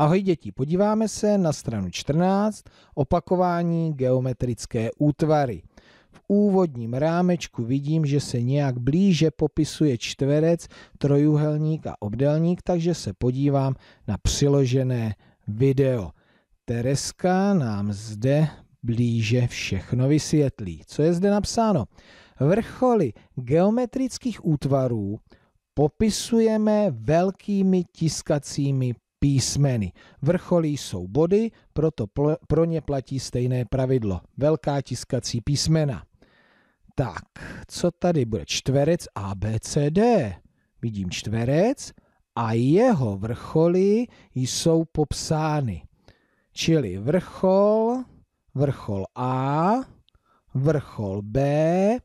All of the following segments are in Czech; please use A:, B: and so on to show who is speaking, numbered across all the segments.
A: Ahoj děti, podíváme se na stranu 14, opakování geometrické útvary. V úvodním rámečku vidím, že se nějak blíže popisuje čtverec, trojuhelník a obdelník, takže se podívám na přiložené video. Tereska nám zde blíže všechno vysvětlí. Co je zde napsáno? Vrcholy geometrických útvarů popisujeme velkými tiskacími písmeny. Vrcholí jsou body, proto pro ně platí stejné pravidlo. Velká tiskací písmena. Tak, co tady bude? Čtverec ABCD? Vidím čtverec a jeho vrcholy jsou popsány. Čili vrchol, vrchol A, vrchol B,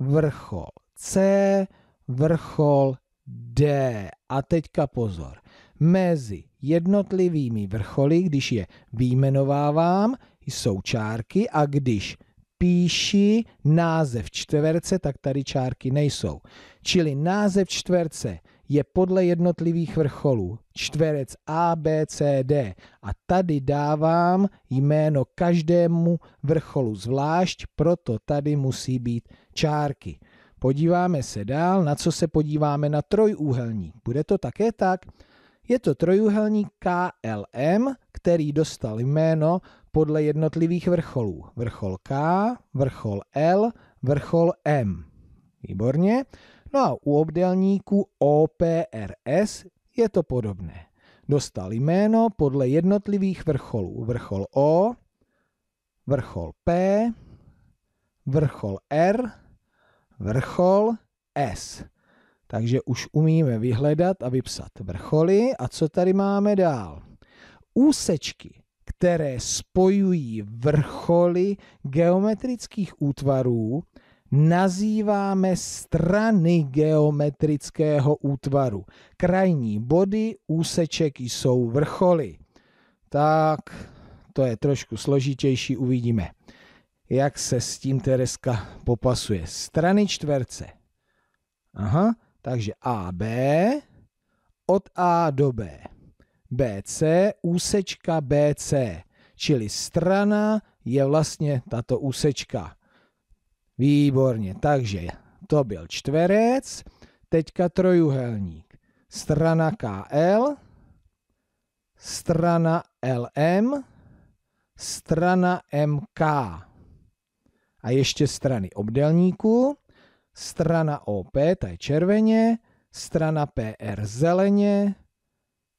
A: vrchol C, vrchol D. A teďka pozor mezi jednotlivými vrcholy, když je výjmenovávám, jsou čárky a když píši název čtverce, tak tady čárky nejsou. Čili název čtverce je podle jednotlivých vrcholů. Čtverec A, B, C, D. A tady dávám jméno každému vrcholu zvlášť, proto tady musí být čárky. Podíváme se dál, na co se podíváme na trojúhelník. Bude to také tak? Je to trojuhelník KLM, který dostal jméno podle jednotlivých vrcholů. Vrchol K, vrchol L, vrchol M. Výborně. No a u obdélníku OPRS je to podobné. Dostal jméno podle jednotlivých vrcholů. Vrchol O, vrchol P, vrchol R, vrchol S. Takže už umíme vyhledat a vypsat vrcholy. A co tady máme dál? Úsečky, které spojují vrcholy geometrických útvarů, nazýváme strany geometrického útvaru. Krajní body úseček jsou vrcholy. Tak, to je trošku složitější, uvidíme, jak se s tím Tereska popasuje. Strany čtverce. Aha, takže AB od A do B. BC, úsečka BC, čili strana je vlastně tato úsečka. Výborně, takže to byl čtverec, teďka trojuhelník. Strana KL, strana LM, strana MK a ještě strany obdelníku strana OP, ta je červeně, strana PR zeleně,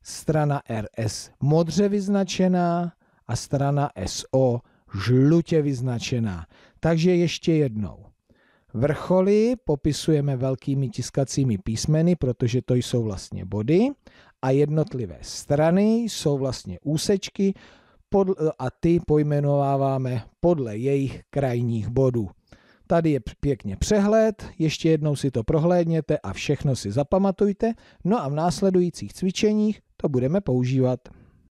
A: strana RS modře vyznačená a strana SO žlutě vyznačená. Takže ještě jednou. Vrcholy popisujeme velkými tiskacími písmeny, protože to jsou vlastně body a jednotlivé strany jsou vlastně úsečky a ty pojmenováváme podle jejich krajních bodů. Tady je pěkně přehled, ještě jednou si to prohlédněte a všechno si zapamatujte, no a v následujících cvičeních to budeme používat.